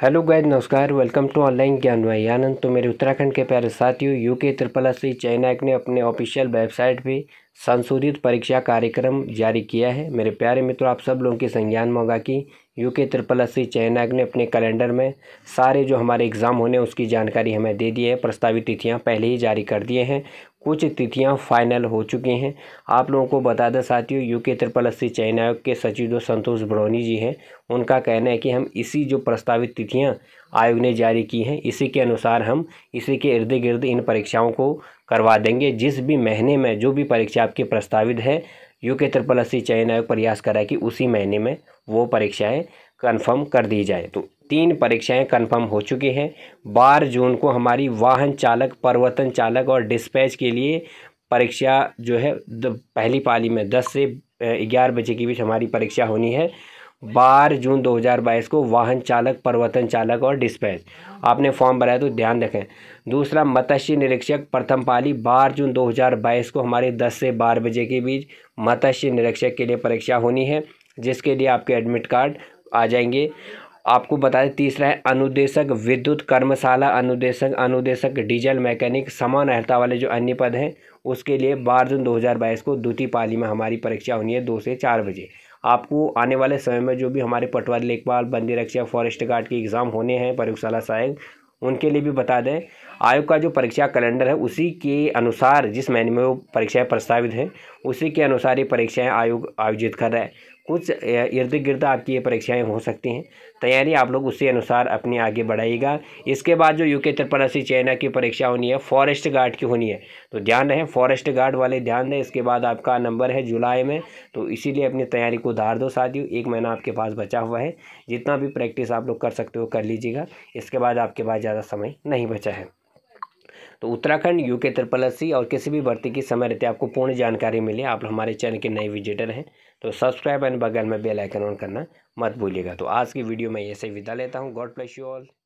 hello guys नमस्कार welcome to online ज्ञान भाई आनंद तो मेरे उत्तराखंड के प्यारे साथियों यूके त्रिपला श्री चाइनाक ने अपने ऑफिशियल वेबसाइट पे संशोधित परीक्षा कार्यक्रम जारी किया है मेरे प्यारे मित्रों आप सब लोगों के संज्ञान में होगा कि यूके त्रिपला श्री चाइनाक ने अपने कैलेंडर में सारे जो हमारे एग्ज़ाम होने हैं उसकी जानकारी हमें दे दी है प्रस्तावित तिथियाँ पहले ही जारी कर दिए हैं कुछ तिथियां फाइनल हो चुकी हैं आप लोगों को बता दें साथियों यू के त्रिपल अस्सी चयन आयोग के सचिव जो संतोष बड़ौनी जी हैं उनका कहना है कि हम इसी जो प्रस्तावित तिथियां आयोग ने जारी की हैं इसी के अनुसार हम इसी के इर्द गिर्द इन परीक्षाओं को करवा देंगे जिस भी महीने में जो भी परीक्षा आपकी प्रस्तावित है यू के त्रिपल अस्सी चयन आयोग प्रयास करा कि उसी महीने में वो परीक्षाएँ कन्फर्म कर दी जाए तो तीन परीक्षाएं कंफर्म हो चुकी हैं बारह जून को हमारी वाहन चालक परिवर्तन चालक और डिस्पैच के लिए परीक्षा जो है पहली पाली में दस से ग्यारह बजे के बीच हमारी परीक्षा होनी है बारह जून 2022 को वाहन चालक परिवर्तन चालक और डिस्पैच आपने फॉर्म भराया तो ध्यान रखें दूसरा मत्स्य निरीक्षक प्रथम पाली बारह जून 2022 को हमारे 10 से 12 बजे के बीच मत्स्य निरीक्षक के लिए परीक्षा होनी है जिसके लिए आपके एडमिट कार्ड आ जाएंगे आपको बता दें तीसरा है अनुदेशक विद्युत कर्मशाला अनुदेशक अनुदेशक डीजल मैकेनिक समान अहता वाले जो अन्य पद हैं उसके लिए बारह जून 2022 को द्वितीय पाली में हमारी परीक्षा होनी है दो से चार बजे आपको आने वाले समय में जो भी हमारे पटवारी लेखपाल बंदी रक्षा फॉरेस्ट गार्ड के एग्ज़ाम होने हैं प्रयोगशाला सहायक उनके लिए भी बता दें आयोग का जो परीक्षा कैलेंडर है उसी के अनुसार जिस महीने में वो परीक्षाएँ प्रस्तावित हैं उसी के अनुसार ये परीक्षाएँ आयोग आयोजित कर रहा है कुछ इर्द गिर्द आपकी ये परीक्षाएं हो सकती हैं तैयारी आप लोग उसी अनुसार अपनी आगे बढ़ाइएगा इसके बाद जो यूके त्रिपरासी चाइना की परीक्षा होनी है फॉरेस्ट गार्ड की होनी है तो ध्यान रहे फॉरेस्ट गार्ड वाले ध्यान दें इसके बाद आपका नंबर है जुलाई में तो इसीलिए अपनी तैयारी को धार दो साथियों एक महीना आपके पास बचा हुआ है जितना भी प्रैक्टिस आप लोग कर सकते हो कर लीजिएगा इसके बाद आपके पास ज़्यादा समय नहीं बचा है तो Uttarakhand U K triple S और किसी भी भर्ती की समय रहते आपको पूर्ण जानकारी मिले आप हमारे चैनल के नए विजिटर हैं तो सब्सक्राइब एंड बगल में बेल आइकन ऑन करना मत भूलिएगा तो आज की वीडियो में ऐसे विदा लेता हूँ गॉड ब्लेस यू ऑल